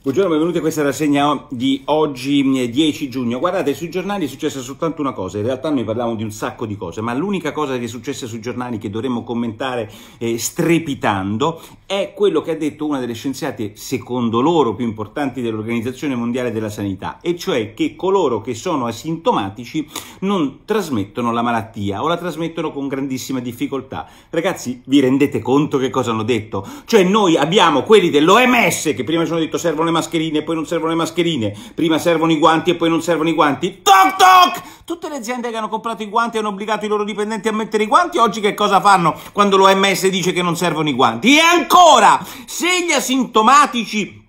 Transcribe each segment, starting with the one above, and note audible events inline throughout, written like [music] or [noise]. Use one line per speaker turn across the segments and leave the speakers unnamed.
Buongiorno, benvenuti a questa rassegna di oggi 10 mm, giugno. Guardate, sui giornali è successa soltanto una cosa, in realtà noi parliamo di un sacco di cose, ma l'unica cosa che è successa sui giornali che dovremmo commentare eh, strepitando è quello che ha detto una delle scienziate, secondo loro, più importanti dell'Organizzazione Mondiale della Sanità, e cioè che coloro che sono asintomatici non trasmettono la malattia o la trasmettono con grandissima difficoltà. Ragazzi, vi rendete conto che cosa hanno detto? Cioè noi abbiamo quelli dell'OMS che prima ci hanno detto servono le mascherine e poi non servono le mascherine, prima servono i guanti e poi non servono i guanti. Toc toc! Tutte le aziende che hanno comprato i guanti hanno obbligato i loro dipendenti a mettere i guanti, oggi che cosa fanno quando l'OMS dice che non servono i guanti? E ancora, se gli asintomatici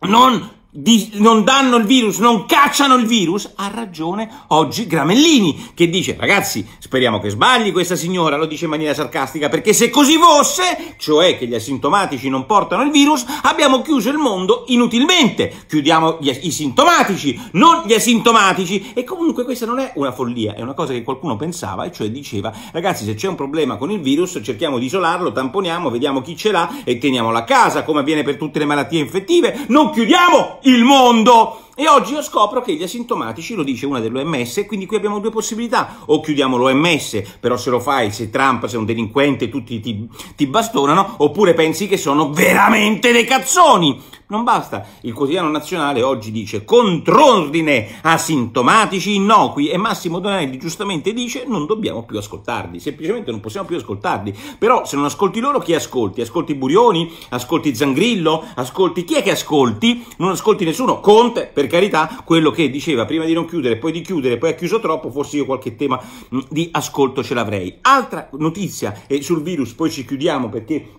non di, non danno il virus, non cacciano il virus, ha ragione oggi Gramellini che dice ragazzi speriamo che sbagli questa signora, lo dice in maniera sarcastica perché se così fosse, cioè che gli asintomatici non portano il virus, abbiamo chiuso il mondo inutilmente, chiudiamo gli, i sintomatici, non gli asintomatici e comunque questa non è una follia, è una cosa che qualcuno pensava e cioè diceva ragazzi se c'è un problema con il virus cerchiamo di isolarlo, tamponiamo, vediamo chi ce l'ha e teniamolo a casa come avviene per tutte le malattie infettive, non chiudiamo il mondo e oggi io scopro che gli asintomatici, lo dice una dell'OMS, quindi qui abbiamo due possibilità, o chiudiamo l'OMS, però se lo fai, se Trump sei un delinquente, tutti ti, ti bastonano, oppure pensi che sono veramente dei cazzoni. Non basta, il quotidiano nazionale oggi dice controordine asintomatici innocui e Massimo Donelli giustamente dice non dobbiamo più ascoltarli, semplicemente non possiamo più ascoltarli, però se non ascolti loro chi ascolti? Ascolti Burioni? Ascolti Zangrillo? Ascolti chi è che ascolti? Non ascolti nessuno, Conte, per per carità, quello che diceva prima di non chiudere, poi di chiudere, poi ha chiuso troppo, forse io qualche tema di ascolto ce l'avrei. Altra notizia eh, sul virus, poi ci chiudiamo perché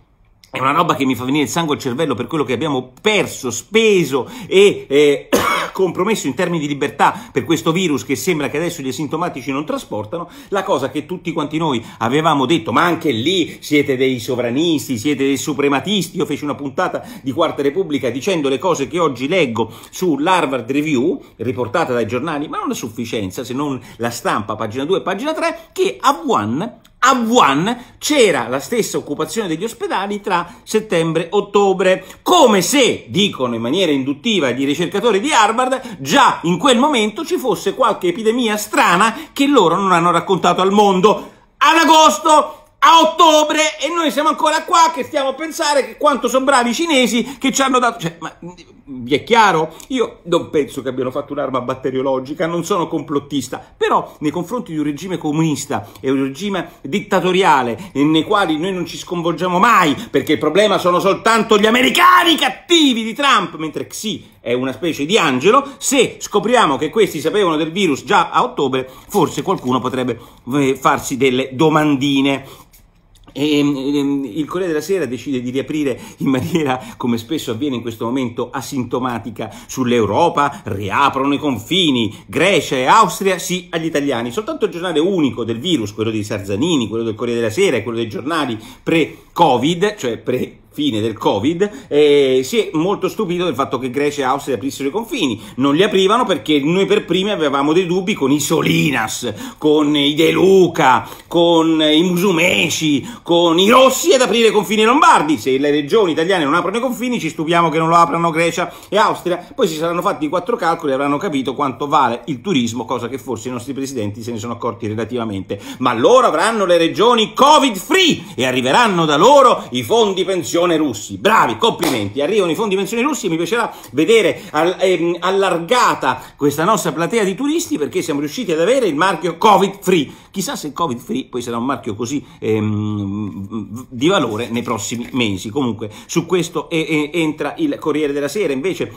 è una roba che mi fa venire il sangue al cervello per quello che abbiamo perso, speso e eh, già compromesso in termini di libertà per questo virus che sembra che adesso gli asintomatici non trasportano, la cosa che tutti quanti noi avevamo detto, ma anche lì siete dei sovranisti, siete dei suprematisti, io feci una puntata di Quarta Repubblica dicendo le cose che oggi leggo sull'Harvard Review, riportata dai giornali, ma non a sufficienza, se non la stampa, pagina 2 e pagina 3, che Avwan a Wuhan c'era la stessa occupazione degli ospedali tra settembre e ottobre, come se, dicono in maniera induttiva i ricercatori di Harvard, già in quel momento ci fosse qualche epidemia strana che loro non hanno raccontato al mondo. Ad agosto a ottobre e noi siamo ancora qua che stiamo a pensare che quanto sono bravi i cinesi che ci hanno dato... Cioè, ma vi è chiaro? Io non penso che abbiano fatto un'arma batteriologica, non sono complottista, però nei confronti di un regime comunista e un regime dittatoriale nei quali noi non ci sconvolgiamo mai perché il problema sono soltanto gli americani cattivi di Trump, mentre Xi è una specie di angelo, se scopriamo che questi sapevano del virus già a ottobre, forse qualcuno potrebbe eh, farsi delle domandine. E, ehm, ehm, il Corriere della Sera decide di riaprire in maniera, come spesso avviene in questo momento, asintomatica sull'Europa, riaprono i confini, Grecia e Austria sì agli italiani. Soltanto il giornale unico del virus, quello di Sarzanini, quello del Corriere della Sera e quello dei giornali pre-Covid, cioè pre fine del Covid, eh, si è molto stupito del fatto che Grecia e Austria aprissero i confini. Non li aprivano perché noi per primi avevamo dei dubbi con i Solinas, con i De Luca, con i Musumeci, con i Rossi ad aprire i confini lombardi. Se le regioni italiane non aprono i confini, ci stupiamo che non lo aprano Grecia e Austria. Poi si saranno fatti i quattro calcoli e avranno capito quanto vale il turismo, cosa che forse i nostri presidenti se ne sono accorti relativamente. Ma loro avranno le regioni Covid free e arriveranno da loro i fondi pensioni dimensione russi. Bravi, complimenti. Arrivano i fondi dimensione russi e mi piacerà vedere ehm, allargata questa nostra platea di turisti perché siamo riusciti ad avere il marchio Covid Free. Chissà se il Covid Free poi sarà un marchio così ehm, di valore nei prossimi mesi. Comunque su questo entra il Corriere della Sera. Invece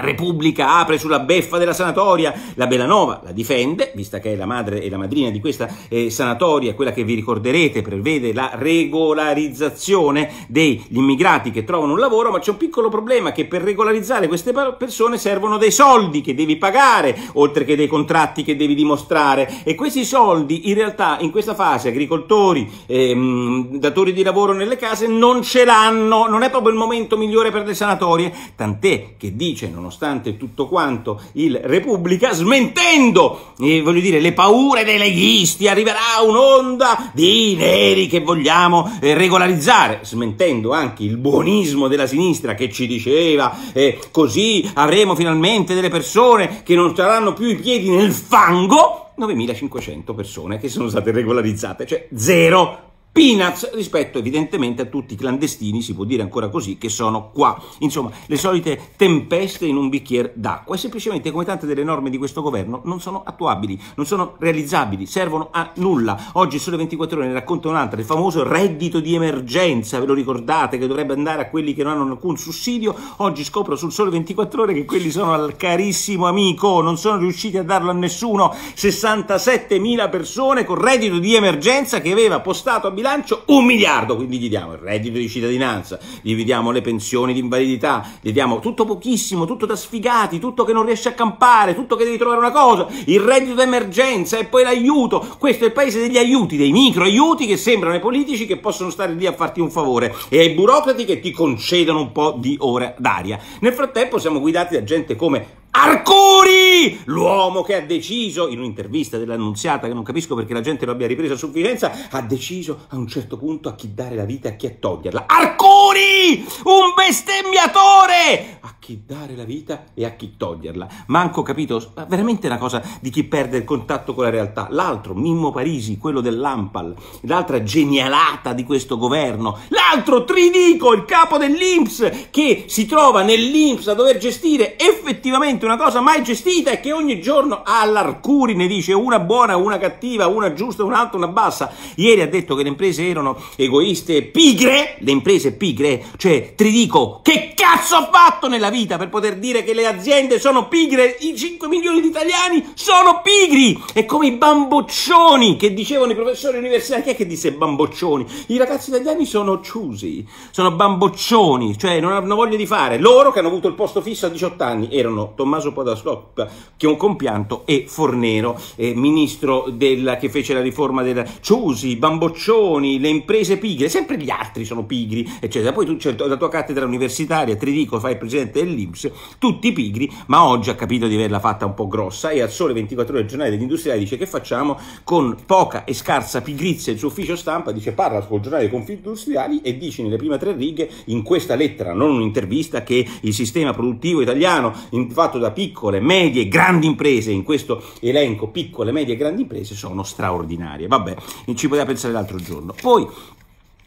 Repubblica apre sulla beffa della sanatoria, la Belanova la difende, vista che è la madre e la madrina di questa eh, sanatoria, quella che vi ricorderete prevede la regolarizzazione degli immigrati che trovano un lavoro, ma c'è un piccolo problema che per regolarizzare queste persone servono dei soldi che devi pagare, oltre che dei contratti che devi dimostrare e questi soldi in realtà in questa fase agricoltori, ehm, datori di lavoro nelle case non ce l'hanno, non è proprio il momento migliore per le sanatorie, tant'è che dice, non nonostante tutto quanto, il Repubblica, smentendo, eh, voglio dire, le paure dei leghisti, arriverà un'onda di neri che vogliamo eh, regolarizzare, smentendo anche il buonismo della sinistra che ci diceva eh, così avremo finalmente delle persone che non staranno più i piedi nel fango, 9.500 persone che sono state regolarizzate, cioè zero peanuts rispetto evidentemente a tutti i clandestini, si può dire ancora così, che sono qua. Insomma, le solite tempeste in un bicchiere d'acqua e semplicemente come tante delle norme di questo governo non sono attuabili, non sono realizzabili, servono a nulla. Oggi sulle 24 ore ne racconta un'altra, il famoso reddito di emergenza, ve lo ricordate, che dovrebbe andare a quelli che non hanno alcun sussidio, oggi scopro sul sole 24 ore che quelli sono al carissimo amico, non sono riusciti a darlo a nessuno, 67.000 persone con reddito di emergenza che aveva postato a bilancio un miliardo, quindi gli diamo il reddito di cittadinanza, gli diamo le pensioni di invalidità, gli diamo tutto pochissimo, tutto da sfigati, tutto che non riesce a campare, tutto che devi trovare una cosa, il reddito d'emergenza e poi l'aiuto, questo è il paese degli aiuti, dei micro aiuti che sembrano ai politici che possono stare lì a farti un favore e ai burocrati che ti concedono un po' di ora d'aria. Nel frattempo siamo guidati da gente come Arcuri, l'uomo che ha deciso, in un'intervista dell'annunziata, che non capisco perché la gente lo abbia ripresa a sufficienza, ha deciso a un certo punto a chi dare la vita e a chi a toglierla. Arcuri! muri, un bestemmiatore, a chi dare la vita e a chi toglierla. Manco capito, veramente una cosa di chi perde il contatto con la realtà. L'altro, Mimmo Parisi, quello dell'Ampal, l'altra genialata di questo governo, l'altro Tridico, il capo dell'Inps, che si trova nell'Inps a dover gestire effettivamente una cosa mai gestita e che ogni giorno all'Arcuri ne dice una buona, una cattiva, una giusta, un'altra, una bassa. Ieri ha detto che le imprese erano egoiste, pigre, le imprese pigre, pigre. Cioè, ti dico, che cazzo ho fatto nella vita per poter dire che le aziende sono pigre? I 5 milioni di italiani sono pigri! È come i bamboccioni che dicevano i professori universitari. Chi è che disse bamboccioni? I ragazzi italiani sono ciusi, sono bamboccioni, cioè non hanno voglia di fare. Loro che hanno avuto il posto fisso a 18 anni erano Tommaso Podascop, che è un compianto, e Fornero, eh, ministro del, che fece la riforma del Ciusi, bamboccioni, le imprese pigre, sempre gli altri sono pigri, eccetera eccetera. Poi tu c'è la tua cattedra universitaria, ti fai il presidente dell'Inps, tutti pigri, ma oggi ha capito di averla fatta un po' grossa e al sole 24 ore il giornale degli industriali dice che facciamo con poca e scarsa pigrizia il suo ufficio stampa, dice parla sul giornale dei conflitti industriali e dice nelle prime tre righe in questa lettera, non un'intervista, che il sistema produttivo italiano fatto da piccole, medie e grandi imprese, in questo elenco piccole, medie e grandi imprese sono straordinarie. Vabbè, ci poteva pensare l'altro giorno. Poi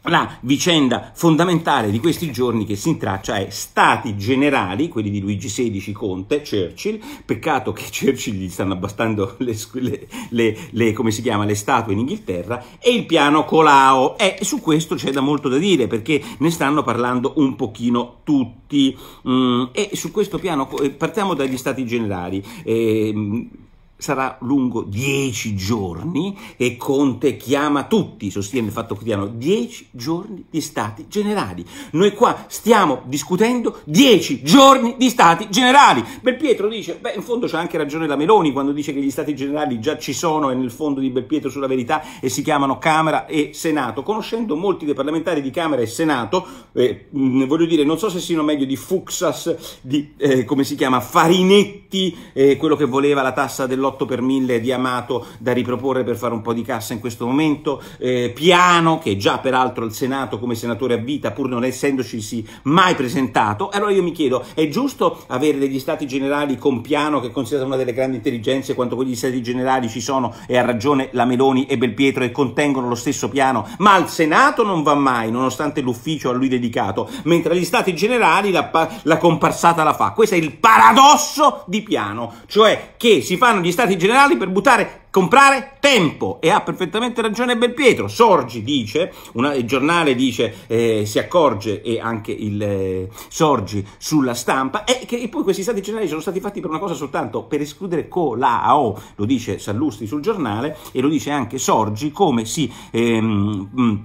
la vicenda fondamentale di questi giorni che si intraccia è Stati Generali, quelli di Luigi XVI Conte, Churchill, peccato che [laughs] Churchill gli stanno abbastando le, le, le, chiama, le, statue in Inghilterra, e il piano Colao. E su questo c'è da molto da dire perché ne stanno parlando un pochino tutti. Mm, e su questo piano, eh, partiamo dagli Stati Generali. Eh, sarà lungo 10 giorni e Conte chiama tutti, sostiene il Fatto Quotidiano, 10 giorni di stati generali. Noi qua stiamo discutendo 10 giorni di stati generali. Belpietro dice, beh in fondo c'ha anche ragione la Meloni quando dice che gli stati generali già ci sono e nel fondo di Belpietro sulla verità e si chiamano Camera e Senato. Conoscendo molti dei parlamentari di Camera e Senato, eh, voglio dire, non so se siano meglio di Fuxas, di, eh, come si chiama, Farinetti, eh, quello che voleva la tassa dell'8 48 per 1000 di Amato da riproporre per fare un po' di cassa in questo momento, eh, Piano che già peraltro al Senato come senatore a vita pur non essendoci mai presentato, allora io mi chiedo è giusto avere degli stati generali con Piano che è considerato una delle grandi intelligenze quanto quegli stati generali ci sono e ha ragione la Meloni e Belpietro e contengono lo stesso piano, ma al Senato non va mai nonostante l'ufficio a lui dedicato, mentre agli stati generali la, la comparsata la fa, questo è il paradosso di Piano, cioè che si fanno gli stati stati generali per buttare, comprare tempo. E ha perfettamente ragione Belpietro. Sorgi dice, una, il giornale dice, eh, si accorge e anche il eh, Sorgi sulla stampa, e che e poi questi stati generali sono stati fatti per una cosa soltanto, per escludere Colao, lo dice Sallusti sul giornale e lo dice anche Sorgi, come si... Ehm, mh, mm,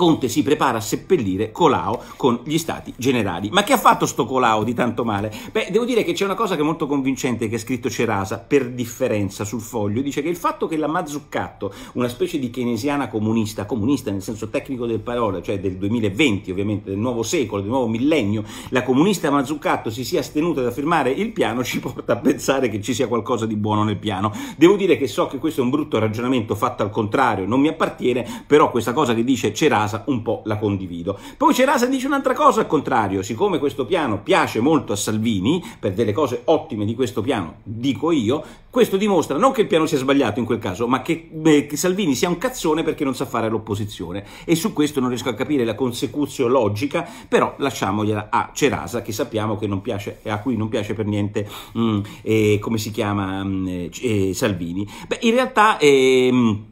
Conte si prepara a seppellire Colau con gli stati generali. Ma che ha fatto sto Colau di tanto male? Beh, devo dire che c'è una cosa che è molto convincente che ha scritto Cerasa, per differenza, sul foglio. Dice che il fatto che la Mazzuccato, una specie di keynesiana comunista, comunista nel senso tecnico del parola, cioè del 2020 ovviamente, del nuovo secolo, del nuovo millennio, la comunista Mazzuccato si sia astenuta da firmare il piano ci porta a pensare che ci sia qualcosa di buono nel piano. Devo dire che so che questo è un brutto ragionamento fatto al contrario, non mi appartiene, però questa cosa che dice Cerasa Cerasa un po' la condivido. Poi Cerasa dice un'altra cosa al contrario, siccome questo piano piace molto a Salvini, per delle cose ottime di questo piano, dico io, questo dimostra non che il piano sia sbagliato in quel caso, ma che, beh, che Salvini sia un cazzone perché non sa fare l'opposizione. E su questo non riesco a capire la consecuzio logica, però lasciamogliela a Cerasa, che sappiamo che non piace, a cui non piace per niente, mh, mm, eh, come si chiama, mh, mm, eh, Salvini. Beh, in realtà... Eh,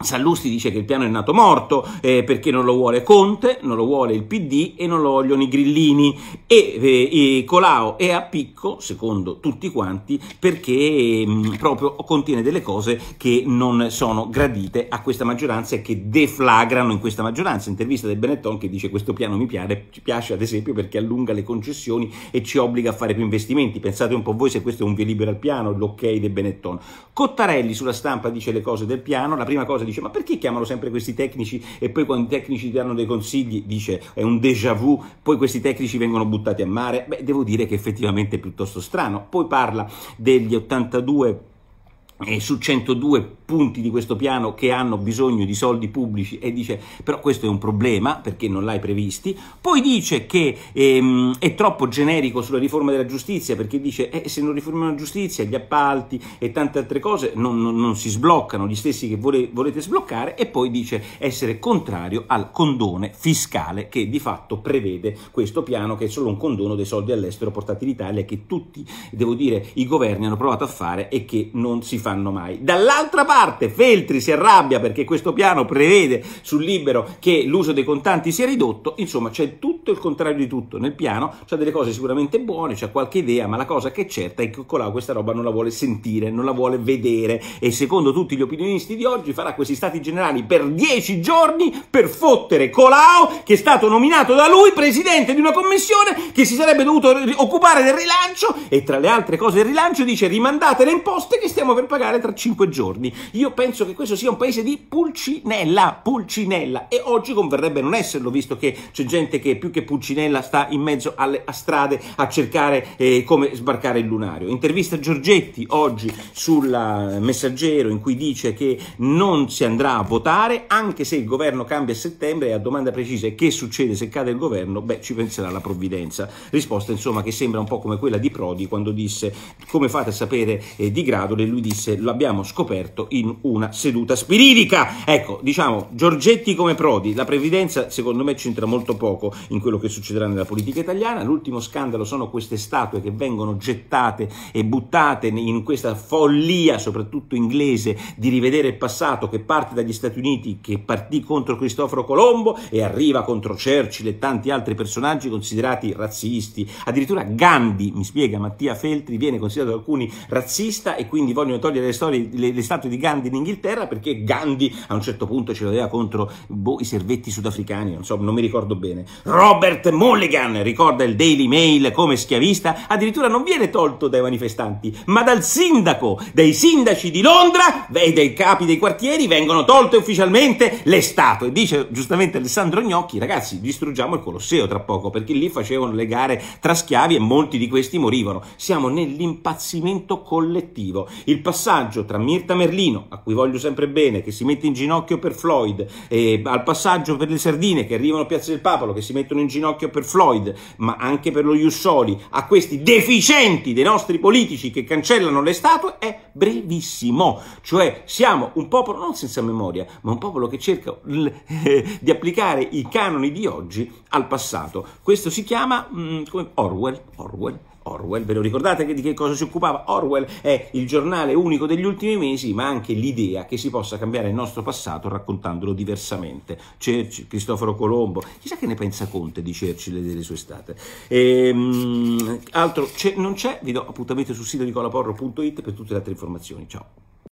Sallusti dice che il piano è nato morto eh, perché non lo vuole Conte, non lo vuole il PD e non lo vogliono i grillini e, eh, e Colao è a picco, secondo tutti quanti, perché eh, proprio contiene delle cose che non sono gradite a questa maggioranza e che deflagrano in questa maggioranza. Intervista del Benetton che dice questo piano mi piace, ci piace ad esempio perché allunga le concessioni e ci obbliga a fare più investimenti. Pensate un po' voi se questo è un via libera al piano, l'ok del Benetton. Cottarelli sulla stampa dice le cose del piano, la prima cosa dice ma perché chiamano sempre questi tecnici e poi quando i tecnici ti danno dei consigli dice è un déjà vu, poi questi tecnici vengono buttati a mare? Beh, devo dire che effettivamente è piuttosto strano. Poi parla degli 82 eh, su 102 punti di questo piano che hanno bisogno di soldi pubblici e dice però questo è un problema perché non l'hai previsti, poi dice che ehm, è troppo generico sulla riforma della giustizia perché dice eh, se non riformiamo la giustizia gli appalti e tante altre cose non, non, non si sbloccano, gli stessi che vole, volete sbloccare e poi dice essere contrario al condone fiscale che di fatto prevede questo piano che è solo un condono dei soldi all'estero portati in Italia che tutti, devo dire, i governi hanno provato a fare e che non si fanno mai. Dall'altra parte parte, Feltri si arrabbia perché questo piano prevede sul libero che l'uso dei contanti sia ridotto, insomma c'è tutto tutto il contrario di tutto nel piano, c'è delle cose sicuramente buone, c'è qualche idea, ma la cosa che è certa è che Colau questa roba non la vuole sentire, non la vuole vedere e secondo tutti gli opinionisti di oggi farà questi stati generali per dieci giorni per fottere Colau che è stato nominato da lui presidente di una commissione che si sarebbe dovuto occupare del rilancio e tra le altre cose il rilancio dice rimandate le imposte che stiamo per pagare tra cinque giorni. Io penso che questo sia un paese di pulcinella, pulcinella e oggi converrebbe non esserlo visto che c'è gente che più che che Pulcinella sta in mezzo alle a strade a cercare eh, come sbarcare il lunario. Intervista Giorgetti oggi sul eh, Messaggero in cui dice che non si andrà a votare anche se il governo cambia a settembre e a domanda precisa è che succede se cade il governo, beh ci penserà la provvidenza. Risposta insomma che sembra un po' come quella di Prodi quando disse come fate a sapere eh, di e lui disse l'abbiamo scoperto in una seduta spiridica. Ecco, diciamo Giorgetti come Prodi, la previdenza secondo me c'entra molto poco in in quello che succederà nella politica italiana. L'ultimo scandalo sono queste statue che vengono gettate e buttate in questa follia, soprattutto inglese, di rivedere il passato che parte dagli Stati Uniti, che partì contro Cristoforo Colombo e arriva contro Churchill e tanti altri personaggi considerati razzisti. Addirittura Gandhi, mi spiega Mattia Feltri, viene considerato da alcuni razzista e quindi vogliono togliere le, storie, le, le statue di Gandhi in Inghilterra perché Gandhi a un certo punto ce l'aveva contro boh, i servetti sudafricani, non so, non mi ricordo bene. Ro- Robert Mulligan, ricorda il Daily Mail come schiavista, addirittura non viene tolto dai manifestanti, ma dal sindaco, dei sindaci di Londra e dei capi dei quartieri vengono tolte ufficialmente le statue. Dice giustamente Alessandro Gnocchi, ragazzi, distruggiamo il Colosseo tra poco, perché lì facevano le gare tra schiavi e molti di questi morivano. Siamo nell'impazzimento collettivo. Il passaggio tra Mirta Merlino, a cui voglio sempre bene, che si mette in ginocchio per Floyd, al passaggio per le sardine che arrivano a Piazza del Papolo, che si mettono mettono in ginocchio per Floyd, ma anche per lo Jussoli, a questi deficienti dei nostri politici che cancellano le statue, è brevissimo. Cioè siamo un popolo non senza memoria, ma un popolo che cerca eh, di applicare i canoni di oggi al passato. Questo si chiama mh, mm, Orwell. Orwell Orwell. Ve lo ricordate di che cosa si occupava? Orwell è il giornale unico degli ultimi mesi, ma anche l'idea che si possa cambiare il nostro passato raccontandolo diversamente. Churchill, Cristoforo Colombo, chissà che ne pensa Conte di Churchill e delle sue state. Ehm, altro c'è, non c'è, vi do appuntamento sul sito nicolaporro.it per tutte le altre informazioni. Ciao.